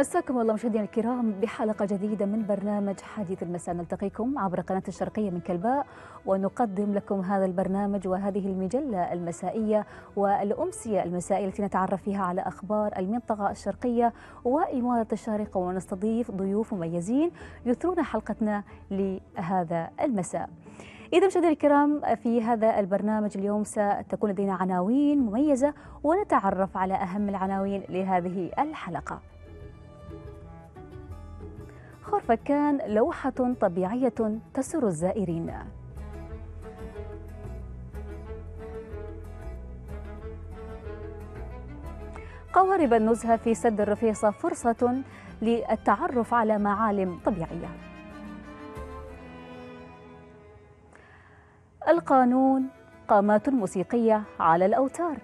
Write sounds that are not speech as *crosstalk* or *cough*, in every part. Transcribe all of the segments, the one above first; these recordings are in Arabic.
مساكم الله مشاهدينا الكرام بحلقة جديدة من برنامج حديث المساء نلتقيكم عبر قناة الشرقية من كلباء ونقدم لكم هذا البرنامج وهذه المجلة المسائية والأمسية المسائية التي نتعرف فيها على أخبار المنطقة الشرقية وإمارة الشارقة ونستضيف ضيوف مميزين يثرون حلقتنا لهذا المساء إذا مشاهدينا الكرام في هذا البرنامج اليوم ستكون لدينا عناوين مميزة ونتعرف على أهم العناوين لهذه الحلقة خرفكان لوحة طبيعية تسر الزائرين قوارب النزهة في سد الرفيصة فرصة للتعرف على معالم طبيعية القانون قامات موسيقية على الأوتار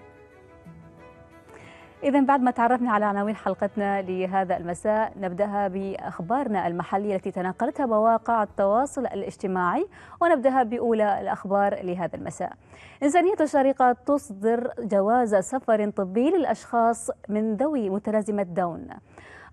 إذا بعد ما تعرفنا على عناوين حلقتنا لهذا المساء نبدأها بأخبارنا المحلية التي تناقلتها مواقع التواصل الاجتماعي ونبدأها بأولى الأخبار لهذا المساء. إنسانية الشارقة تصدر جواز سفر طبي للأشخاص من ذوي متلازمة داون.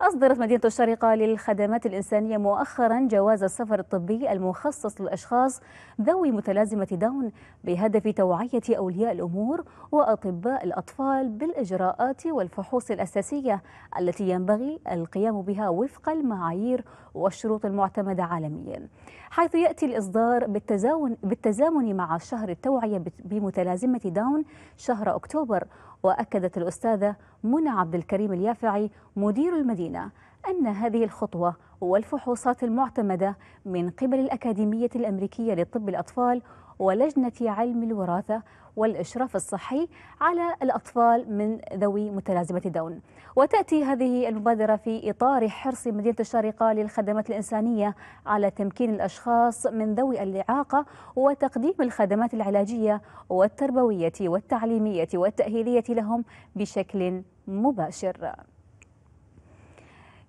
أصدرت مدينة الشرقة للخدمات الإنسانية مؤخرا جواز السفر الطبي المخصص للأشخاص ذوي متلازمة داون بهدف توعية أولياء الأمور وأطباء الأطفال بالإجراءات والفحوص الأساسية التي ينبغي القيام بها وفق المعايير والشروط المعتمدة عالميا حيث يأتي الإصدار بالتزامن, بالتزامن مع شهر التوعية بمتلازمة داون شهر أكتوبر وأكدت الأستاذة منى عبد الكريم اليافعي مدير المدينة أن هذه الخطوة والفحوصات المعتمدة من قبل الأكاديمية الأمريكية لطب الأطفال ولجنة علم الوراثة والإشراف الصحي على الأطفال من ذوي متلازمة داون وتأتي هذه المبادرة في إطار حرص مدينة الشارقة للخدمات الإنسانية على تمكين الأشخاص من ذوي الإعاقة وتقديم الخدمات العلاجية والتربوية والتعليمية والتأهيلية لهم بشكل مباشر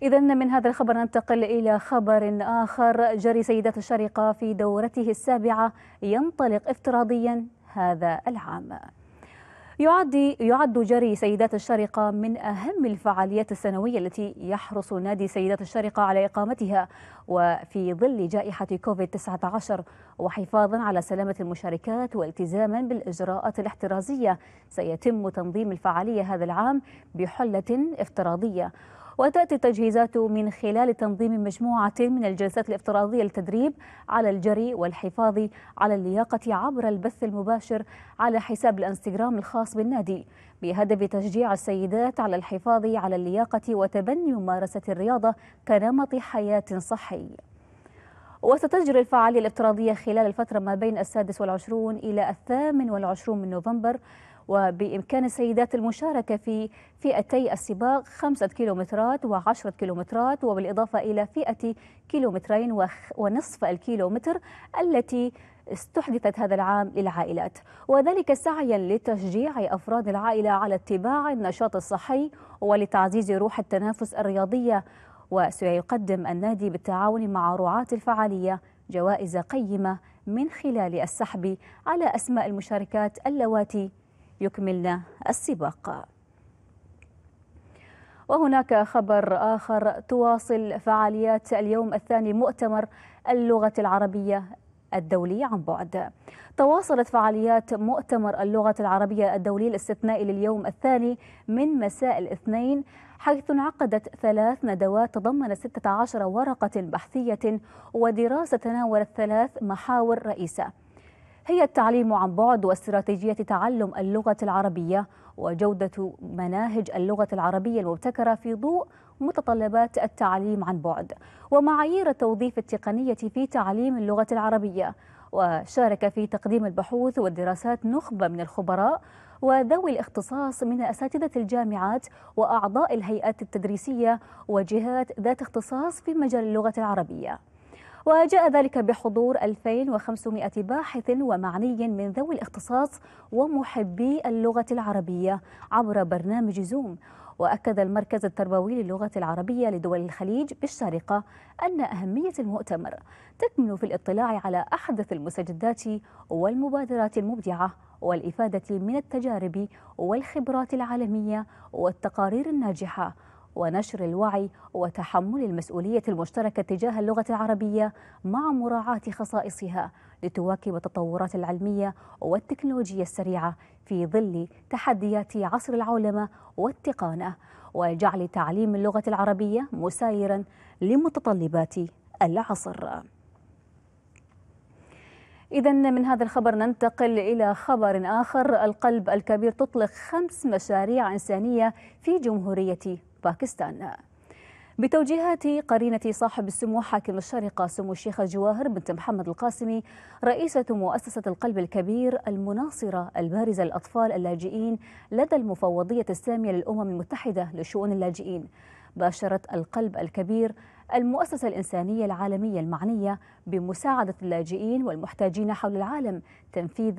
إذا من هذا الخبر ننتقل إلى خبر آخر جري سيدات الشرقة في دورته السابعة ينطلق افتراضيا هذا العام يعد يعد جري سيدات الشارقة من أهم الفعاليات السنوية التي يحرص نادي سيدات الشارقة على إقامتها وفي ظل جائحة كوفيد-19 وحفاظا على سلامة المشاركات والتزاما بالإجراءات الاحترازية سيتم تنظيم الفعالية هذا العام بحلة افتراضية وتأتي التجهيزات من خلال تنظيم مجموعة من الجلسات الافتراضية للتدريب على الجري والحفاظ على اللياقة عبر البث المباشر على حساب الانستغرام الخاص بالنادي بهدف تشجيع السيدات على الحفاظ على اللياقة وتبني ممارسة الرياضة كنمط حياة صحي وستجري الفعالية الافتراضية خلال الفترة ما بين السادس والعشرون إلى الثامن والعشرون من نوفمبر وبإمكان السيدات المشاركة في فئتي السباق خمسة كيلومترات وعشرة كيلومترات وبالإضافة إلى فئة كيلومترين ونصف الكيلومتر التي استحدثت هذا العام للعائلات وذلك سعيا لتشجيع أفراد العائلة على اتباع النشاط الصحي ولتعزيز روح التنافس الرياضية وسيقدم النادي بالتعاون مع رعاة الفعالية جوائز قيمة من خلال السحب على أسماء المشاركات اللواتي يكملن السباق وهناك خبر آخر تواصل فعاليات اليوم الثاني مؤتمر اللغة العربية الدولي عن بعد تواصلت فعاليات مؤتمر اللغة العربية الدولي الاستثنائي لليوم الثاني من مساء الاثنين حيث انعقدت ثلاث ندوات تضمن 16 ورقة بحثية ودراسة تناولت ثلاث محاور رئيسة هي التعليم عن بعد واستراتيجية تعلم اللغة العربية وجودة مناهج اللغة العربية المبتكرة في ضوء متطلبات التعليم عن بعد ومعايير التوظيف التقنية في تعليم اللغة العربية وشارك في تقديم البحوث والدراسات نخبة من الخبراء وذوي الاختصاص من أساتذة الجامعات وأعضاء الهيئات التدريسية وجهات ذات اختصاص في مجال اللغة العربية وجاء ذلك بحضور 2500 باحث ومعني من ذوي الاختصاص ومحبي اللغة العربية عبر برنامج زوم وأكد المركز التربوي للغة العربية لدول الخليج بالشارقة أن أهمية المؤتمر تكمن في الاطلاع على أحدث المستجدات والمبادرات المبدعة والإفادة من التجارب والخبرات العالمية والتقارير الناجحة ونشر الوعي وتحمل المسؤولية المشتركة تجاه اللغة العربية مع مراعاة خصائصها لتواكب التطورات العلمية والتكنولوجية السريعة في ظل تحديات عصر العولمة والتقانة وجعل تعليم اللغة العربية مسايرا لمتطلبات العصر إذا من هذا الخبر ننتقل إلى خبر آخر القلب الكبير تطلق خمس مشاريع إنسانية في جمهورية باكستان بتوجيهات قرينة صاحب السمو حاكم الشارقة سمو الشيخ جواهر بنت محمد القاسمي رئيسة مؤسسة القلب الكبير المناصرة البارزة للأطفال اللاجئين لدى المفوضية السامية للأمم المتحدة لشؤون اللاجئين باشرت القلب الكبير المؤسسة الإنسانية العالمية المعنية بمساعدة اللاجئين والمحتاجين حول العالم تنفيذ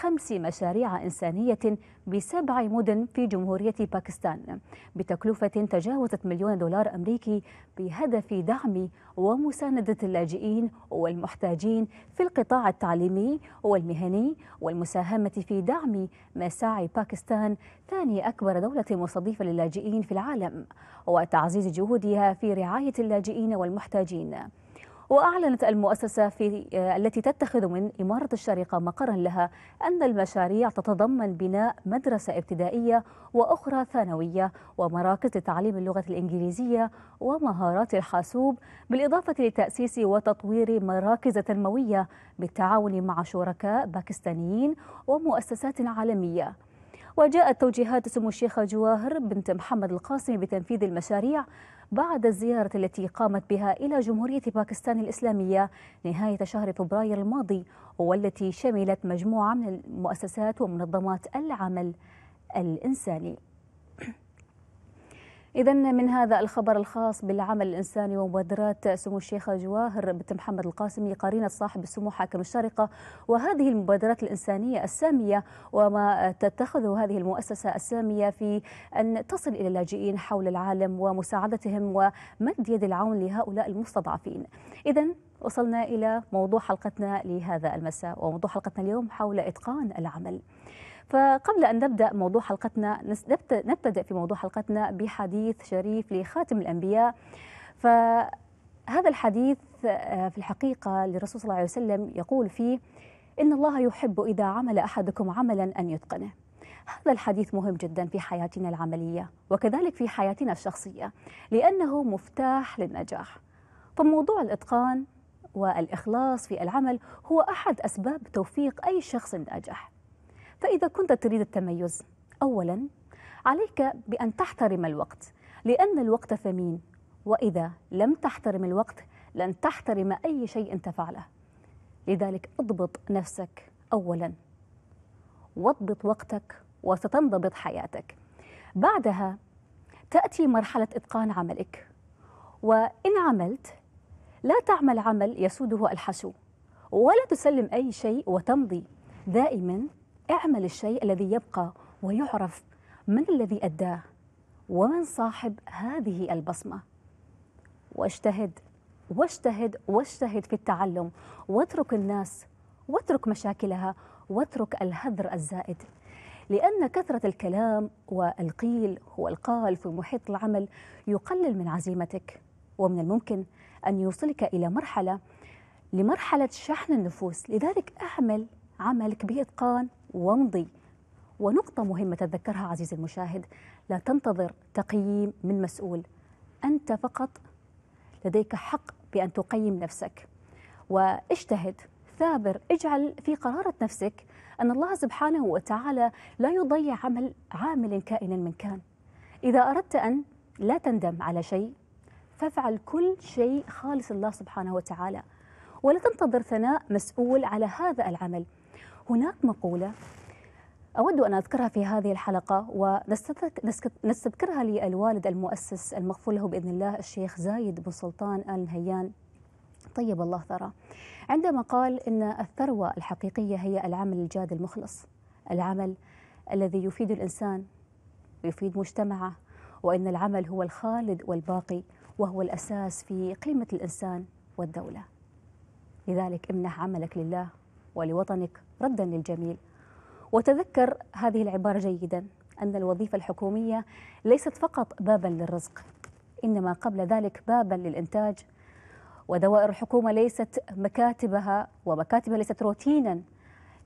خمس مشاريع إنسانية بسبع مدن في جمهورية باكستان بتكلفة تجاوزت مليون دولار أمريكي بهدف دعم ومساندة اللاجئين والمحتاجين في القطاع التعليمي والمهني والمساهمة في دعم مساعي باكستان ثاني أكبر دولة مستضيفة للاجئين في العالم وتعزيز جهودها في رعاية اللاجئين اللاجئين والمحتاجين وأعلنت المؤسسة في آه، التي تتخذ من إمارة الشارقة مقرا لها أن المشاريع تتضمن بناء مدرسة ابتدائية وأخرى ثانوية ومراكز لتعليم اللغة الإنجليزية ومهارات الحاسوب بالإضافة لتأسيس وتطوير مراكز تنموية بالتعاون مع شركاء باكستانيين ومؤسسات عالمية وجاءت توجيهات سمو الشيخة جواهر بنت محمد القاسم بتنفيذ المشاريع بعد الزيارة التي قامت بها إلى جمهورية باكستان الإسلامية نهاية شهر فبراير الماضي والتي شملت مجموعة من المؤسسات ومنظمات العمل الإنساني إذا من هذا الخبر الخاص بالعمل الإنساني ومبادرات سمو الشيخة جواهر بنت محمد القاسمي قرينة صاحب السمو حاكم الشارقة وهذه المبادرات الإنسانية السامية وما تتخذه هذه المؤسسة السامية في أن تصل إلى اللاجئين حول العالم ومساعدتهم ومد يد العون لهؤلاء المستضعفين إذا وصلنا إلى موضوع حلقتنا لهذا المساء وموضوع حلقتنا اليوم حول إتقان العمل فقبل أن نبدأ موضوع حلقتنا نبتدأ في موضوع حلقتنا بحديث شريف لخاتم الأنبياء فهذا الحديث آه، في الحقيقة للرسول صلى الله عليه وسلم يقول فيه إن الله يحب إذا عمل أحدكم عملا أن يتقنه هذا الحديث مهم جدا في حياتنا العملية وكذلك في حياتنا الشخصية لأنه مفتاح للنجاح فموضوع الإتقان والإخلاص في العمل هو أحد أسباب توفيق أي شخص ناجح فإذا كنت تريد التميز أولا عليك بأن تحترم الوقت لأن الوقت ثمين وإذا لم تحترم الوقت لن تحترم أي شيء تفعله لذلك اضبط نفسك أولا واضبط وقتك وستنضبط حياتك بعدها تأتي مرحلة إتقان عملك وإن عملت لا تعمل عمل يسوده الحشو ولا تسلم أي شيء وتمضي دائما اعمل الشيء الذي يبقى ويعرف من الذي أداه ومن صاحب هذه البصمة واجتهد واجتهد واجتهد في التعلم واترك الناس واترك مشاكلها واترك الهذر الزائد لأن كثرة الكلام والقيل والقال في محيط العمل يقلل من عزيمتك ومن الممكن أن يوصلك إلى مرحلة لمرحلة شحن النفوس لذلك أعمل عملك بإتقان وامضي ونقطة مهمة تذكرها عزيزي المشاهد لا تنتظر تقييم من مسؤول أنت فقط لديك حق بأن تقيم نفسك واجتهد ثابر اجعل في قرارة نفسك أن الله سبحانه وتعالى لا يضيع عمل عامل كائنا من كان إذا أردت أن لا تندم على شيء فافعل كل شيء خالص الله سبحانه وتعالى ولا تنتظر ثناء مسؤول على هذا العمل هناك مقولة أود أن أذكرها في هذه الحلقة ونستذكرها للوالد المؤسس المغفور له بإذن الله الشيخ زايد بن سلطان آل نهيان طيب الله ثرى عندما قال إن الثروة الحقيقية هي العمل الجاد المخلص العمل الذي يفيد الإنسان ويفيد مجتمعه وإن العمل هو الخالد والباقي وهو الأساس في قيمة الإنسان والدولة لذلك امنح عملك لله ولوطنك ردا للجميل وتذكر هذه العبارة جيدا أن الوظيفة الحكومية ليست فقط بابا للرزق إنما قبل ذلك بابا للإنتاج ودوائر الحكومة ليست مكاتبها ومكاتبها ليست روتينا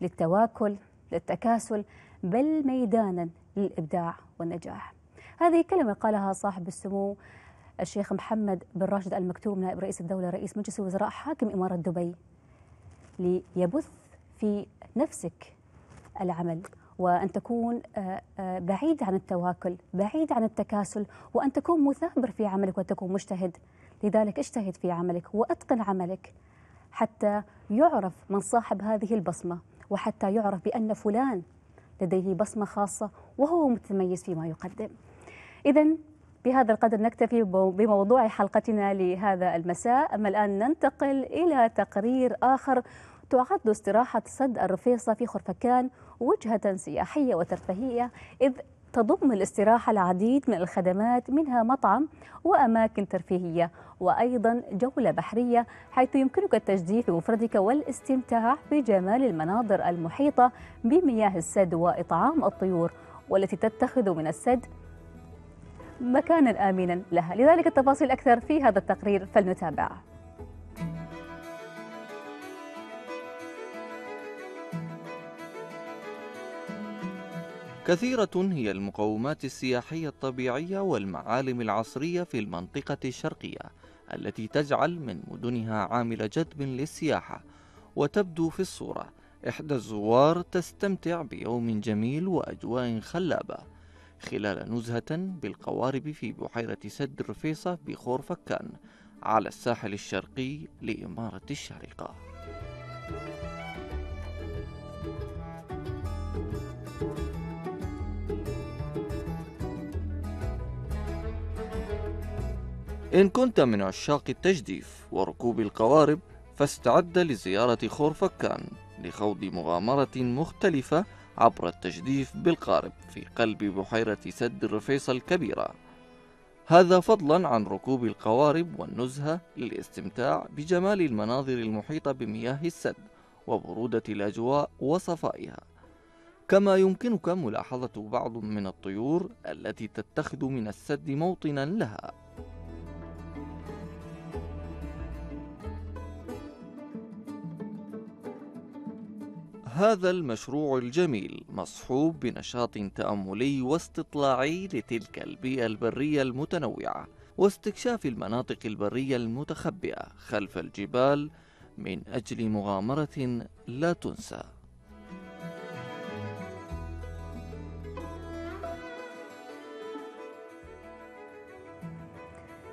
للتواكل للتكاسل بل ميدانا للإبداع والنجاح هذه كلمة قالها صاحب السمو الشيخ محمد بن راشد المكتوم نائب رئيس الدولة رئيس مجلس الوزراء حاكم إمارة دبي ليبث في نفسك العمل وأن تكون آه، آه، بعيد عن التواكل بعيد عن التكاسل وأن تكون مثابر في عملك وتكون مجتهد لذلك اجتهد في عملك وأتقن عملك حتى يعرف من صاحب هذه البصمة وحتى يعرف بأن فلان لديه بصمة خاصة وهو متميز فيما يقدم إذا بهذا القدر نكتفي بموضوع حلقتنا لهذا المساء أما الآن ننتقل إلى تقرير آخر تعد استراحة سد الرفيصة في خرفكان وجهة سياحية وترفيهية إذ تضم الاستراحة العديد من الخدمات منها مطعم وأماكن ترفيهية وأيضا جولة بحرية حيث يمكنك التجديف بمفردك والاستمتاع بجمال المناظر المحيطة بمياه السد وإطعام الطيور والتي تتخذ من السد مكانا آمنا لها لذلك التفاصيل أكثر في هذا التقرير فلنتابع كثيرة هي المقومات السياحية الطبيعية والمعالم العصرية في المنطقة الشرقية التي تجعل من مدنها عامل جذب للسياحة وتبدو في الصورة إحدى الزوار تستمتع بيوم جميل وأجواء خلابة خلال نزهة بالقوارب في بحيرة سد رفيصة بخور فكان على الساحل الشرقي لإمارة الشارقة إن كنت من عشاق التجديف وركوب القوارب فاستعد لزيارة خورفكان لخوض مغامرة مختلفة عبر التجديف بالقارب في قلب بحيرة سد الرفيصة الكبيرة هذا فضلا عن ركوب القوارب والنزهة للاستمتاع بجمال المناظر المحيطة بمياه السد وبرودة الأجواء وصفائها كما يمكنك ملاحظة بعض من الطيور التي تتخذ من السد موطنا لها هذا المشروع الجميل مصحوب بنشاط تأملي واستطلاعي لتلك البيئة البرية المتنوعة واستكشاف المناطق البرية المتخبئة خلف الجبال من أجل مغامرة لا تنسى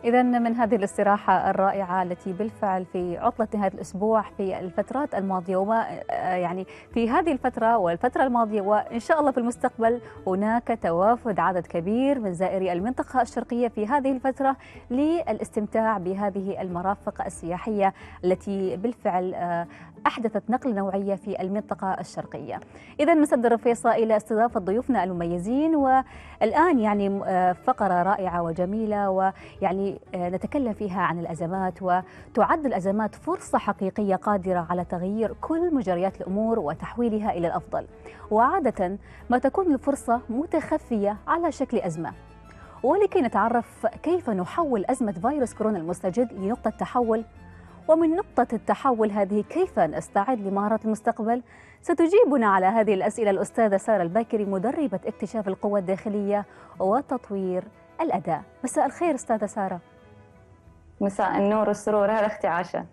إذا من هذه الاستراحة الرائعة التي بالفعل في عطلة نهاية الأسبوع في الفترات الماضية وما آه، يعني في هذه الفترة والفترة الماضية وإن شاء الله في المستقبل هناك توافد عدد كبير من زائري المنطقة الشرقية في هذه الفترة للاستمتاع بهذه المرافق السياحية التي بالفعل آه، أحدثت نقلة نوعية في المنطقة الشرقية إذا مسد الرفيصة إلى استضافة ضيوفنا المميزين والآن يعني آه، فقرة رائعة وجميلة ويعني آه، نتكلم فيها عن الأزمات وتعد الأزمات فرصة حقيقية قادرة على تغيير كل مجريات الأمور وتحويلها إلى الأفضل وعادة ما تكون الفرصة متخفية على شكل أزمة ولكي نتعرف كيف نحول أزمة فيروس كورونا المستجد لنقطة تحول ومن نقطة التحول هذه كيف نستعد لمهارات المستقبل؟ ستجيبنا على هذه الأسئلة الأستاذة سارة الباكري مدربة اكتشاف القوى الداخلية وتطوير الأداء مساء الخير أستاذة سارة مساء النور والسرور هذا عاشا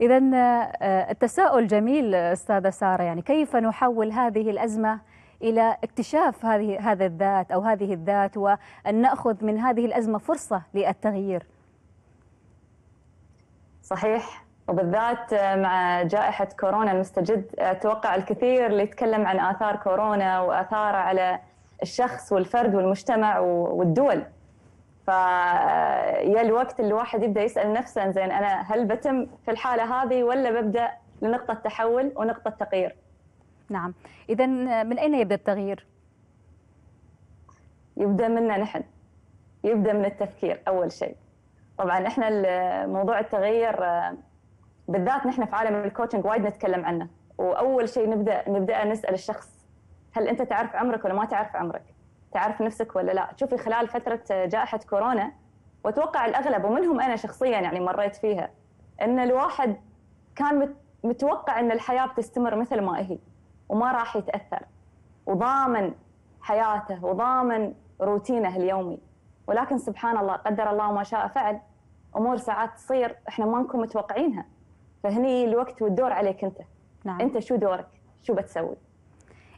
إذا آه، التساؤل جميل أستاذة سارة يعني كيف نحول هذه الأزمة إلى اكتشاف هذه هذا الذات أو هذه الذات وأن نأخذ من هذه الأزمة فرصة للتغيير صحيح وبالذات مع جائحة كورونا المستجد أتوقع الكثير اللي يتكلم عن آثار كورونا وآثاره على الشخص والفرد والمجتمع والدول فيا آه، الوقت اللي الواحد يبدأ يسأل نفسه زين أنا هل بتم في الحالة هذه ولا ببدأ لنقطة تحول ونقطة تغيير نعم إذا آه، من أين يبدأ التغيير؟ يبدأ منا نحن يبدأ من التفكير أول شيء طبعا احنا موضوع التغير آه، بالذات نحن في عالم الكوتشنج وايد نتكلم عنه واول شيء نبدا نبدا نسال الشخص هل انت تعرف عمرك ولا ما تعرف عمرك؟ تعرف نفسك ولا لا؟ شوفي خلال فتره جائحه كورونا واتوقع الاغلب ومنهم انا شخصيا يعني مريت فيها ان الواحد كان متوقع ان الحياه بتستمر مثل ما هي وما راح يتاثر وضامن حياته وضامن روتينه اليومي ولكن سبحان الله قدر الله ما شاء فعل امور ساعات تصير احنا ما نكون متوقعينها فهني الوقت والدور عليك انت نعم. انت شو دورك شو بتسوي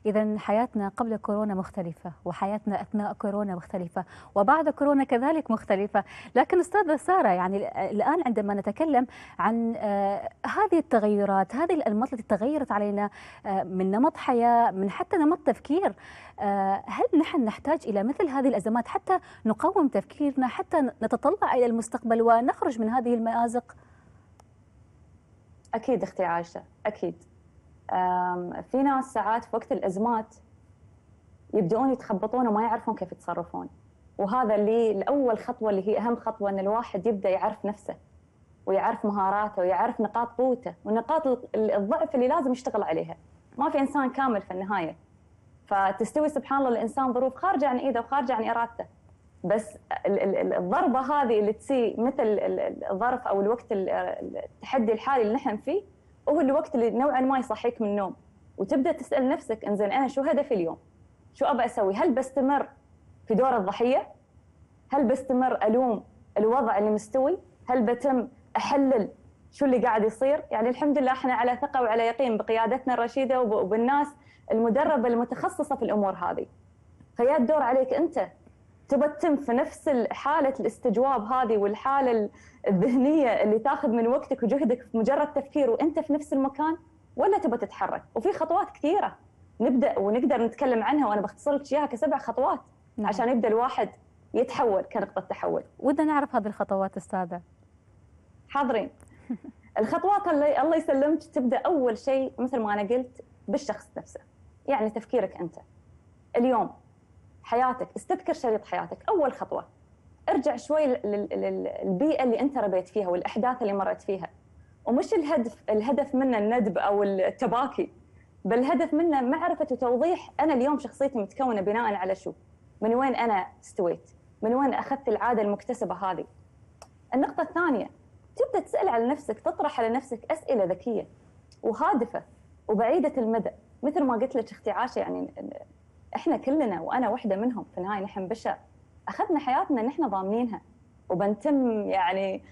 إذا حياتنا قبل كورونا مختلفة وحياتنا أثناء كورونا مختلفة وبعد كورونا كذلك مختلفة لكن أستاذة سارة يعني الآن عندما نتكلم عن آه، هذه التغيرات هذه الأنماط التي تغيرت علينا آه، من نمط حياة من حتى نمط تفكير آه، هل نحن نحتاج إلى مثل هذه الأزمات حتى نقوم تفكيرنا حتى نتطلع إلى المستقبل ونخرج من هذه المآزق؟ أكيد أختي عائشة أكيد في ناس ساعات في وقت الازمات يبدؤون يتخبطون وما يعرفون كيف يتصرفون وهذا اللي الاول خطوه اللي هي اهم خطوه ان الواحد يبدا يعرف نفسه ويعرف مهاراته ويعرف نقاط قوته ونقاط الضعف اللي لازم يشتغل عليها ما في انسان كامل في النهايه فتستوي سبحان الله الانسان ظروف خارجه عن ايده وخارجه عن ارادته بس الضربه هذه اللي تسي مثل الظرف او الوقت التحدي الحالي اللي نحن فيه هو الوقت اللي نوعا ما يصحيك من النوم وتبدا تسال نفسك انزين انا شو هدفي اليوم؟ شو ابى اسوي؟ هل بستمر في دور الضحيه؟ هل بستمر الوم الوضع اللي مستوي؟ هل بتم احلل شو اللي قاعد يصير؟ يعني الحمد لله احنا على ثقه وعلى يقين بقيادتنا الرشيده وبالناس المدربه المتخصصه في الامور هذه. فيا الدور عليك انت تبى تتم في نفس حاله الاستجواب هذه والحاله الذهنيه اللي تاخذ من وقتك وجهدك في مجرد تفكير وانت في نفس المكان ولا تبى تتحرك وفي خطوات كثيره نبدا ونقدر نتكلم عنها وانا بختصر لك اياها كسبع خطوات نعم. عشان يبدا الواحد يتحول كنقطه تحول ودنا نعرف هذه الخطوات استاذه حاضرين *laughs* الخطوات اللي الله يسلمك تبدا اول شيء مثل ما انا قلت بالشخص نفسه يعني تفكيرك انت اليوم حياتك استذكر شريط حياتك اول خطوه ارجع شوي للبيئه اللي انت ربيت فيها والاحداث اللي مرت فيها ومش الهدف الهدف منه الندب او التباكي بل الهدف منه معرفه وتوضيح انا اليوم شخصيتي متكونه بناء على شو من وين انا استويت من وين اخذت العاده المكتسبه هذه النقطه الثانيه تبدا تسال على نفسك تطرح على نفسك اسئله ذكيه وهادفه وبعيده المدى مثل ما قلت لك اختي عاشه يعني احنا كلنا وانا واحده منهم في النهايه نحن بشر اخذنا حياتنا نحن ضامنينها وبنتم يعني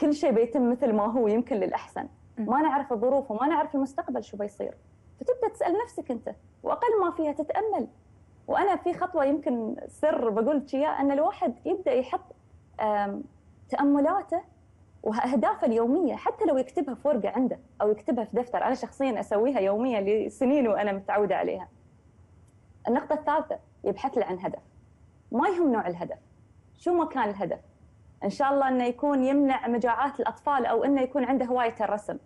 كل شيء بيتم مثل ما هو يمكن للاحسن ما نعرف الظروف وما نعرف المستقبل شو بيصير فتبدا تسال نفسك انت واقل ما فيها تتامل وانا في خطوه يمكن سر بقول لك اياه ان الواحد يبدا يحط تاملاته واهدافه اليوميه حتى لو يكتبها في ورقه عنده او يكتبها في دفتر انا شخصيا اسويها يوميا لسنين وانا متعوده عليها النقطة الثالثة يبحث له عن هدف ما يهم نوع الهدف شو ما كان الهدف ان شاء الله انه يكون يمنع مجاعات الاطفال او انه يكون عنده هوايه الرسم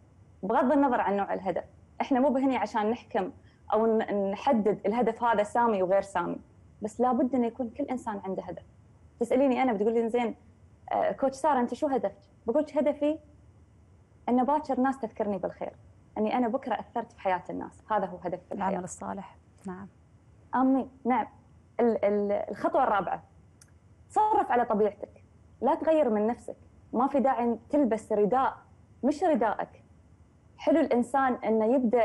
بغض النظر عن نوع الهدف احنا مو بهني عشان نحكم او نحدد الهدف هذا سامي وغير سامي بس لابد انه يكون كل انسان عنده هدف تساليني انا بتقول لي زين آه، كوتش ساره انت شو هدفك بقول هدفي ان باكر ناس تذكرني بالخير اني انا بكره اثرت في حياه الناس هذا هو هدف الحياه العمل الصالح نعم امي نعم الخطوه الرابعه تصرف على طبيعتك لا تغير من نفسك ما في داعي تلبس رداء مش ردائك حلو الانسان انه يبدا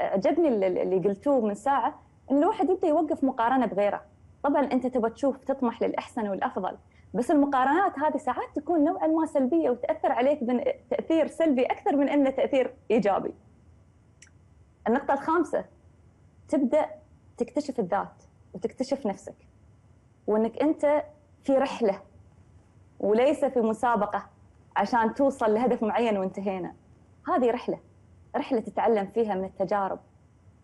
عجبني اللي قلتوه من ساعه ان الواحد يبدا يوقف مقارنه بغيره طبعا انت تبغى تشوف تطمح للاحسن والافضل بس المقارنات هذه ساعات تكون نوعا ما سلبيه وتاثر عليك من تاثير سلبي اكثر من انه تاثير ايجابي النقطه الخامسه تبدا تكتشف الذات وتكتشف نفسك وانك انت في رحله وليس في مسابقه عشان توصل لهدف معين وانتهينا هذه رحله رحله تتعلم فيها من التجارب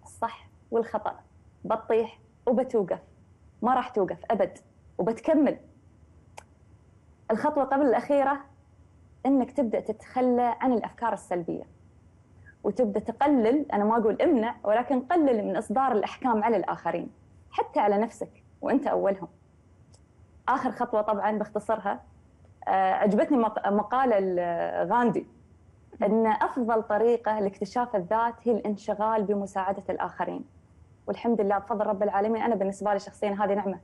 الصح والخطا بتطيح وبتوقف ما راح توقف ابد وبتكمل الخطوه قبل الاخيره انك تبدا تتخلى عن الافكار السلبيه وتبدا تقلل انا ما اقول امنع ولكن قلل من اصدار الاحكام على الاخرين حتى على نفسك وانت اولهم. اخر خطوه طبعا باختصرها عجبتني آه، مقاله غاندي ان افضل طريقه لاكتشاف الذات هي الانشغال بمساعده الاخرين. والحمد لله بفضل رب العالمين انا بالنسبه لي شخصيا هذه نعمه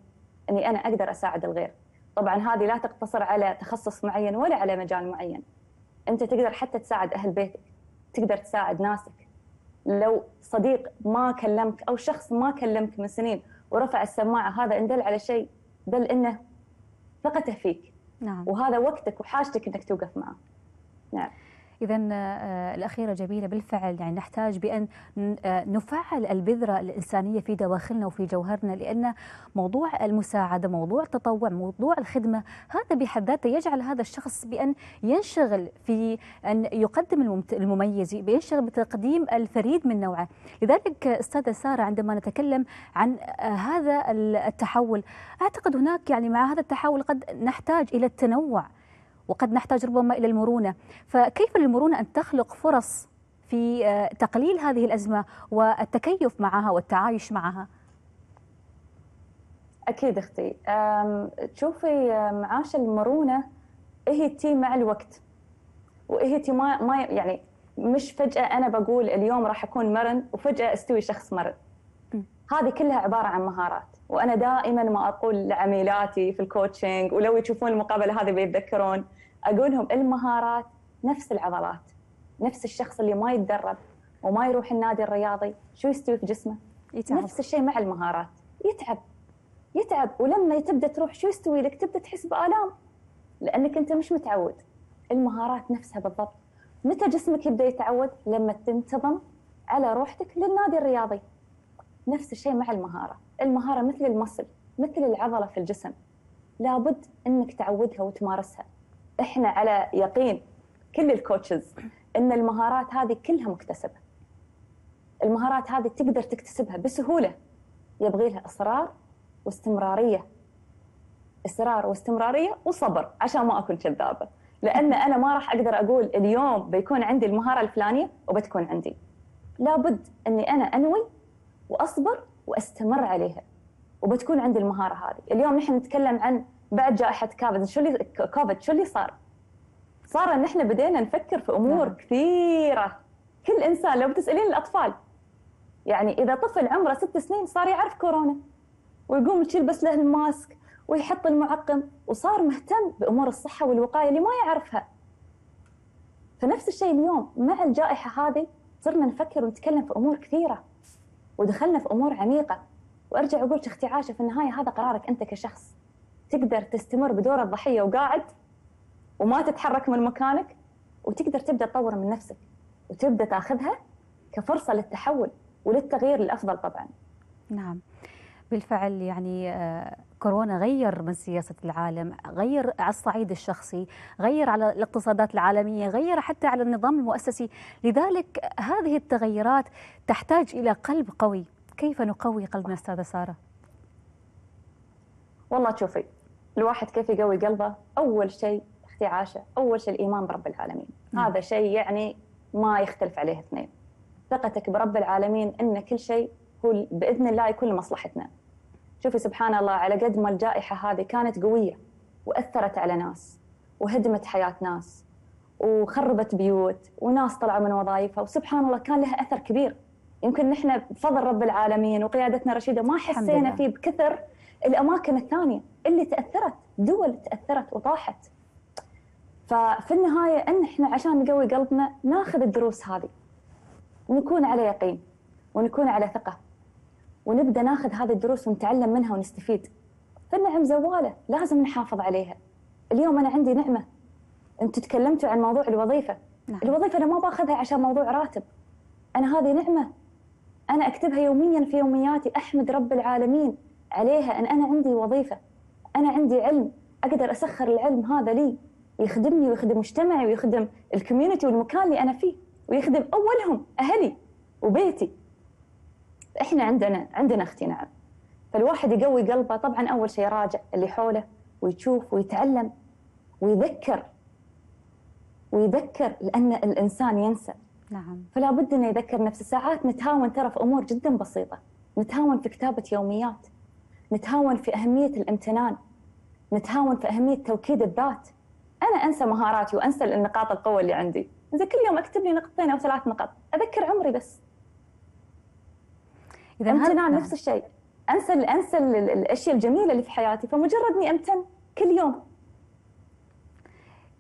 اني انا اقدر اساعد الغير. طبعا هذه لا تقتصر على تخصص معين ولا على مجال معين. انت تقدر حتى تساعد اهل بيتك تقدر تساعد ناسك لو صديق ما كلمك او شخص ما كلمك من سنين ورفع السماعه هذا ان دل على شيء دل انه ثقته فيك نعم. وهذا وقتك وحاجتك انك توقف معه نعم إذا آه، آه، الأخيرة جميلة بالفعل يعني نحتاج بأن آه، نفعل البذرة الإنسانية في دواخلنا وفي جوهرنا لأن موضوع المساعدة موضوع التطوع موضوع الخدمة هذا بحد ذاته يجعل هذا الشخص بأن ينشغل في أن يقدم المميز بينشغل بتقديم الفريد من نوعه لذلك أستاذة سارة عندما نتكلم عن هذا التحول أعتقد هناك يعني مع هذا التحول قد نحتاج إلى التنوع وقد نحتاج ربما إلى المرونة فكيف للمرونة أن تخلق فرص في آه، تقليل هذه الأزمة والتكيف معها والتعايش معها أكيد أختي تشوفي معاش المرونة هي تي مع الوقت وهي تي ما, ما يعني مش فجأة أنا بقول اليوم راح أكون مرن وفجأة أستوي شخص مرن هذه كلها عبارة عن مهارات وأنا دائما ما أقول لعميلاتي في الكوتشنج ولو يشوفون المقابلة هذه بيتذكرون اقول لهم المهارات نفس العضلات نفس الشخص اللي ما يتدرب وما يروح النادي الرياضي شو يستوي في جسمه؟ يتعب. نفس الشيء مع المهارات يتعب يتعب ولما تبدا تروح شو يستوي لك؟ تبدا تحس بالام لانك انت مش متعود المهارات نفسها بالضبط متى جسمك يبدا يتعود؟ لما تنتظم على روحتك للنادي الرياضي نفس الشيء مع المهاره، المهاره مثل المصل مثل العضله في الجسم لابد انك تعودها وتمارسها احنا على يقين كل الكوتشز ان المهارات هذه كلها مكتسبه المهارات هذه تقدر تكتسبها بسهوله يبغي لها اصرار واستمراريه اصرار واستمراريه وصبر عشان ما اكون كذابه لان انا ما راح اقدر اقول اليوم بيكون عندي المهاره الفلانيه وبتكون عندي لابد اني انا انوي واصبر واستمر عليها وبتكون عندي المهاره هذه اليوم نحن نتكلم عن بعد جائحه كوفيد شو اللي كوفيد شو اللي صار؟ صار ان احنا بدينا نفكر في امور نعم. كثيره كل انسان لو بتسالين الاطفال يعني اذا طفل عمره ست سنين صار يعرف كورونا ويقوم يشيل بس له الماسك ويحط المعقم وصار مهتم بامور الصحه والوقايه اللي ما يعرفها فنفس الشيء اليوم مع الجائحه هذه صرنا نفكر ونتكلم في امور كثيره ودخلنا في امور عميقه وارجع اقول اختي عاشه في النهايه هذا قرارك انت كشخص تقدر تستمر بدور الضحيه وقاعد وما تتحرك من مكانك وتقدر تبدا تطور من نفسك وتبدا تاخذها كفرصه للتحول وللتغيير الافضل طبعا. نعم. بالفعل يعني آه، كورونا غير من سياسة العالم غير على الصعيد الشخصي غير على الاقتصادات العالمية غير حتى على النظام المؤسسي لذلك هذه التغيرات تحتاج إلى قلب قوي كيف نقوي قلبنا أستاذة سارة؟ والله شوفي الواحد كيف يقوي قلبه أول شيء أختي عاشة أول شيء الإيمان برب العالمين هذا شيء يعني ما يختلف عليه اثنين ثقتك برب العالمين أن كل شيء هو بإذن الله يكون لمصلحتنا شوفي سبحان الله على قد ما الجائحة هذه كانت قوية وأثرت على ناس وهدمت حياة ناس وخربت بيوت وناس طلعوا من وظائفها وسبحان الله كان لها أثر كبير يمكن نحن بفضل رب العالمين وقيادتنا الرشيده ما حسينا فيه بكثر الاماكن الثانيه اللي تاثرت دول تاثرت وطاحت ففي النهايه ان احنا عشان نقوي قلبنا ناخذ الدروس هذه ونكون على يقين ونكون على ثقه ونبدا ناخذ هذه الدروس ونتعلم منها ونستفيد فالنعم زواله لازم نحافظ عليها اليوم انا عندي نعمه انتم تكلمتوا عن موضوع الوظيفه نعم. الوظيفه انا ما باخذها عشان موضوع راتب انا هذه نعمه انا اكتبها يوميا في يومياتي احمد رب العالمين عليها ان انا عندي وظيفه انا عندي علم اقدر اسخر العلم هذا لي يخدمني ويخدم مجتمعي ويخدم الكوميونتي والمكان اللي انا فيه ويخدم اولهم اهلي وبيتي احنا عندنا عندنا اختناع فالواحد يقوي قلبه طبعا اول شيء يراجع اللي حوله ويشوف ويتعلم ويذكر ويذكر لان الانسان ينسى نعم فلا بد انه يذكر نفسه ساعات نتهاون ترى في امور جدا بسيطه نتهاون في كتابه يوميات نتهاون في اهميه الامتنان نتهاون في اهميه توكيد الذات انا انسى مهاراتي وانسى النقاط القوه اللي عندي اذا كل يوم اكتب لي نقطتين او ثلاث نقط اذكر عمري بس اذا امتنان نعم. نفس الشيء انسى انسى الاشياء الجميله اللي في حياتي فمجرد اني امتن كل يوم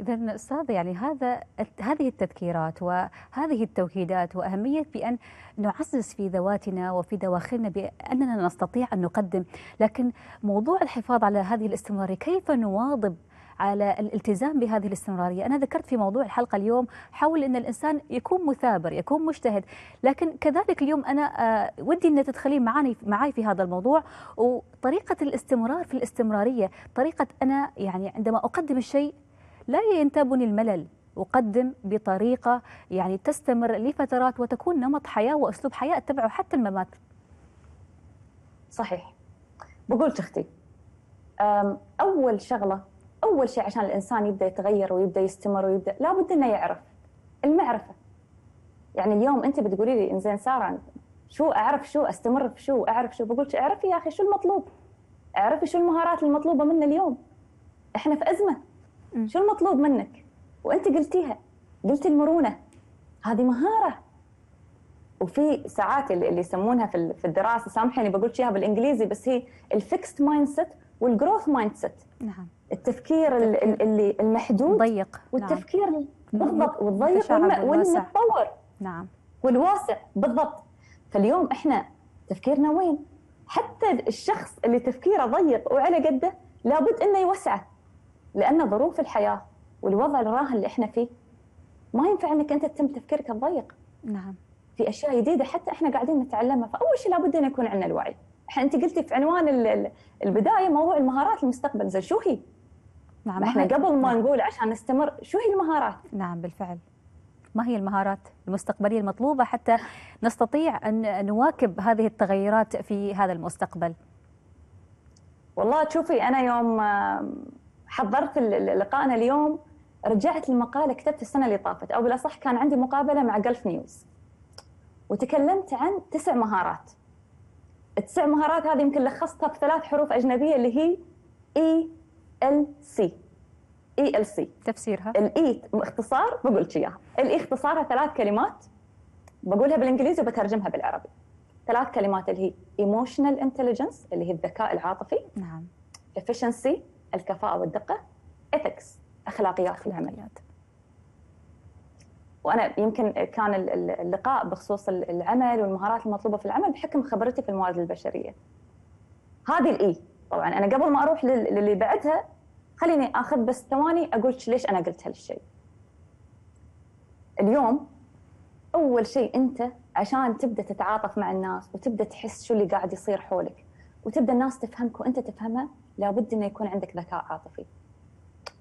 إذا أستاذ يعني هذا هذه التذكيرات وهذه التوكيدات وأهمية بأن نعزز في ذواتنا وفي دواخلنا بأننا نستطيع أن نقدم، لكن موضوع الحفاظ على هذه الاستمرارية كيف نواظب على الالتزام بهذه الاستمرارية أنا ذكرت في موضوع الحلقة اليوم حول أن الإنسان يكون مثابر يكون مجتهد لكن كذلك اليوم أنا آه، ودي أن تدخلين معاني معي في هذا الموضوع وطريقة الاستمرار في الاستمرارية طريقة أنا يعني عندما أقدم الشيء لا ينتابني الملل أقدم بطريقة يعني تستمر لفترات وتكون نمط حياة وأسلوب حياة أتبعه حتى الممات صحيح بقول أختي أول شغلة أول شيء عشان الإنسان يبدأ يتغير ويبدأ يستمر ويبدأ لابد أنه يعرف المعرفة يعني اليوم أنت بتقولي لي إنزين سارة شو أعرف شو أستمر في شو أعرف شو بقولش اعرفي يا أخي شو المطلوب اعرفي شو المهارات المطلوبة منا اليوم احنا في أزمة شو المطلوب منك وانت قلتيها قلت المرونه هذه مهاره وفي ساعات اللي يسمونها في الدراسه سامحيني بقول اياها بالانجليزي بس هي الفيكست مايند سيت والجروث مايند سيت نعم التفكير اللي المحدود ضيق نعم. والتفكير نعم. بالضبط والضيق والمتطور نعم والواسع بالضبط فاليوم احنا تفكيرنا وين؟ حتى الشخص اللي تفكيره ضيق وعلى قده لابد انه يوسعه لأن ظروف الحياة والوضع الراهن اللي إحنا فيه ما ينفع إنك أنت تتم تفكيرك الضيق نعم في أشياء جديدة حتى إحنا قاعدين نتعلمها فأول شيء لابد أن يكون عندنا الوعي إحنا أنت قلتي في عنوان البداية موضوع المهارات المستقبل زين شو هي؟ نعم إحنا قبل نعم. ما نقول عشان نستمر شو هي المهارات؟ نعم بالفعل ما هي المهارات المستقبلية المطلوبة حتى نستطيع أن نواكب هذه التغيرات في هذا المستقبل والله تشوفي أنا يوم حضرت لقائنا اليوم رجعت المقاله كتبت السنه اللي طافت او بالاصح كان عندي مقابله مع جلف نيوز وتكلمت عن تسع مهارات التسع مهارات هذه يمكن لخصتها بثلاث حروف اجنبيه اللي هي e e اي ال سي اي ال سي تفسيرها الاي اختصار بقول لك اياها الاي e اختصارها ثلاث كلمات بقولها بالانجليزي وبترجمها بالعربي ثلاث كلمات اللي هي ايموشنال انتليجنس اللي هي الذكاء العاطفي نعم efficiency الكفاءة والدقة إثكس أخلاقيات في العمليات وانا يمكن كان اللقاء بخصوص العمل والمهارات المطلوبه في العمل بحكم خبرتي في الموارد البشريه. هذه الاي e. طبعا انا قبل ما اروح للي بعدها خليني اخذ بس ثواني اقول ليش انا قلت هالشيء. اليوم اول شيء انت عشان تبدا تتعاطف مع الناس وتبدا تحس شو اللي قاعد يصير حولك وتبدا الناس تفهمك وانت تفهمها لابد انه يكون عندك ذكاء عاطفي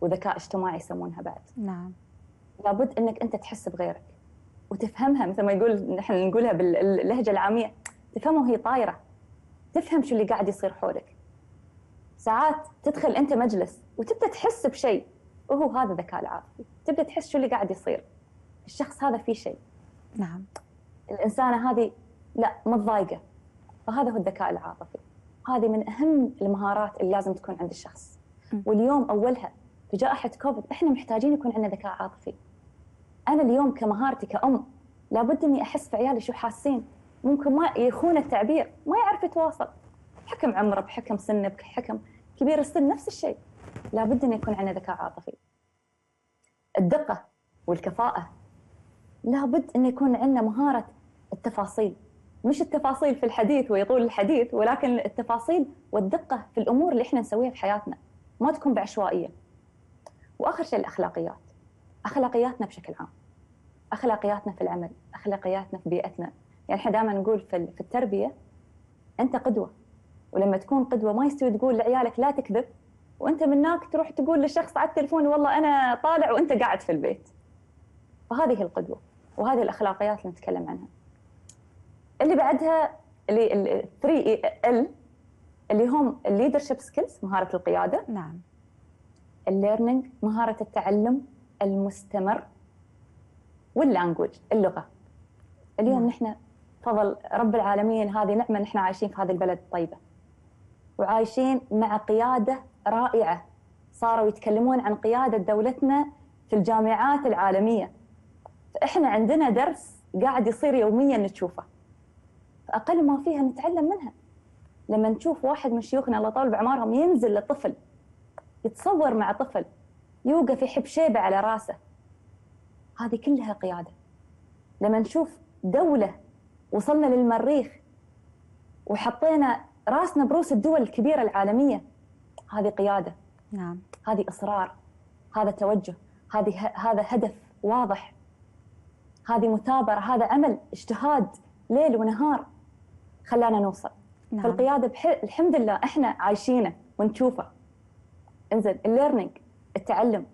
وذكاء اجتماعي يسمونها بعد نعم لابد انك انت تحس بغيرك وتفهمها مثل ما يقول نحن نقولها باللهجه العاميه تفهمها وهي طايره تفهم شو اللي قاعد يصير حولك ساعات تدخل انت مجلس وتبدا تحس بشيء وهو هذا الذكاء العاطفي تبدا تحس شو اللي قاعد يصير الشخص هذا فيه شيء نعم الانسانه هذه لا متضايقه فهذا هو الذكاء العاطفي هذه من اهم المهارات اللي لازم تكون عند الشخص واليوم اولها في جائحه كوفيد احنا محتاجين يكون عندنا ذكاء عاطفي انا اليوم كمهارتي كأم لابد اني احس في عيالي شو حاسين ممكن ما يخون التعبير ما يعرف يتواصل حكم عمره بحكم سنه بحكم كبير السن نفس الشيء لابد انه يكون عندنا ذكاء عاطفي الدقه والكفاءه لابد انه يكون عندنا مهاره التفاصيل مش التفاصيل في الحديث ويطول الحديث ولكن التفاصيل والدقه في الامور اللي احنا نسويها في حياتنا ما تكون بعشوائيه واخر شيء الاخلاقيات اخلاقياتنا بشكل عام اخلاقياتنا في العمل اخلاقياتنا في بيئتنا يعني احنا دائما نقول في التربيه انت قدوه ولما تكون قدوه ما يستوي تقول لعيالك لا تكذب وانت من هناك تروح تقول لشخص على التليفون والله انا طالع وانت قاعد في البيت فهذه القدوه وهذه الاخلاقيات اللي نتكلم عنها اللي بعدها اللي ال 3 ال e اللي هم الليدرشيب سكيلز مهاره القياده نعم الليرنينج مهاره التعلم المستمر واللانجوج اللغه اليوم نعم. نحن فضل رب العالمين هذه نعمه نحن عايشين في هذا البلد الطيبه وعايشين مع قياده رائعه صاروا يتكلمون عن قياده دولتنا في الجامعات العالميه فاحنا عندنا درس قاعد يصير يوميا نشوفه اقل ما فيها نتعلم منها لما نشوف واحد من شيوخنا الله يطول بعمارهم ينزل للطفل يتصور مع طفل يوقف يحب شيبه على راسه هذه كلها قياده لما نشوف دوله وصلنا للمريخ وحطينا راسنا بروس الدول الكبيره العالميه هذه قياده نعم هذه اصرار هذا توجه هذه هذا هدف واضح هذه مثابره هذا عمل اجتهاد ليل ونهار خلانا نوصل نعم. فالقياده بح... الحمد لله احنا عايشينه ونشوفه انزين الليرنينج التعلم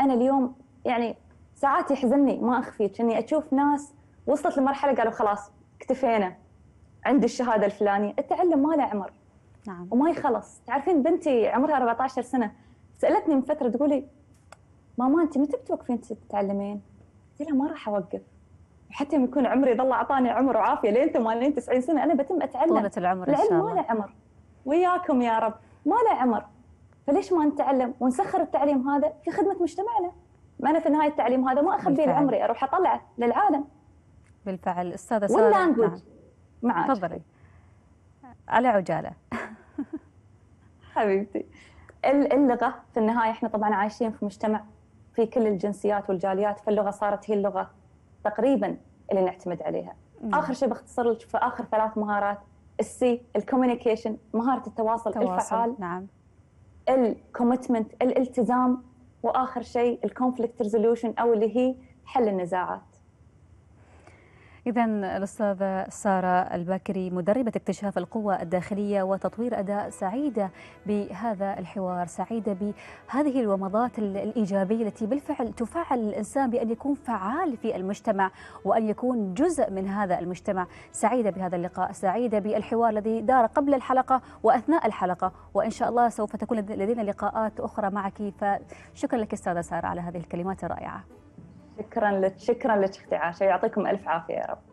انا اليوم يعني ساعات يحزنني ما اخفيك اني اشوف ناس وصلت لمرحله قالوا خلاص اكتفينا عندي الشهاده الفلانيه التعلم ما له عمر نعم وما يخلص تعرفين بنتي عمرها 14 سنه سالتني من فتره تقولي ماما انت متى بتوقفين تتعلمين؟ قلت لها ما راح اوقف حتى لما يكون عمري الله اعطاني عمر وعافيه لين 80 90 سنه انا بتم اتعلم طولة العمر العلم إن شاء الله. ما له عمر وياكم يا رب ما له عمر فليش ما نتعلم ونسخر التعليم هذا في خدمه مجتمعنا ما انا في نهايه التعليم هذا ما اخبيه لعمري اروح اطلعه للعالم بالفعل استاذه ساره واللانجوج نعم. معك تفضلي على عجاله *laughs* حبيبتي اللغه في النهايه احنا طبعا عايشين في مجتمع في كل الجنسيات والجاليات فاللغه صارت هي اللغه تقريبا اللي نعتمد عليها مم. اخر شيء بختصر لك في اخر ثلاث مهارات السي الكوميونيكيشن مهاره التواصل التواصل الفعال نعم الكوميتمنت الالتزام واخر شيء الكونفليكت ريزولوشن او اللي هي حل النزاعات إذا الأستاذة سارة الباكري مدربة اكتشاف القوة الداخلية وتطوير أداء سعيدة بهذا الحوار سعيدة بهذه الومضات الإيجابية التي بالفعل تفعل الإنسان بأن يكون فعال في المجتمع وأن يكون جزء من هذا المجتمع سعيدة بهذا اللقاء سعيدة بالحوار الذي دار قبل الحلقة وأثناء الحلقة وإن شاء الله سوف تكون لدينا لقاءات أخرى معك فشكرا لك أستاذة سارة على هذه الكلمات الرائعة شكرا لك شكرا لك اختي عاشه يعطيكم الف عافيه يا رب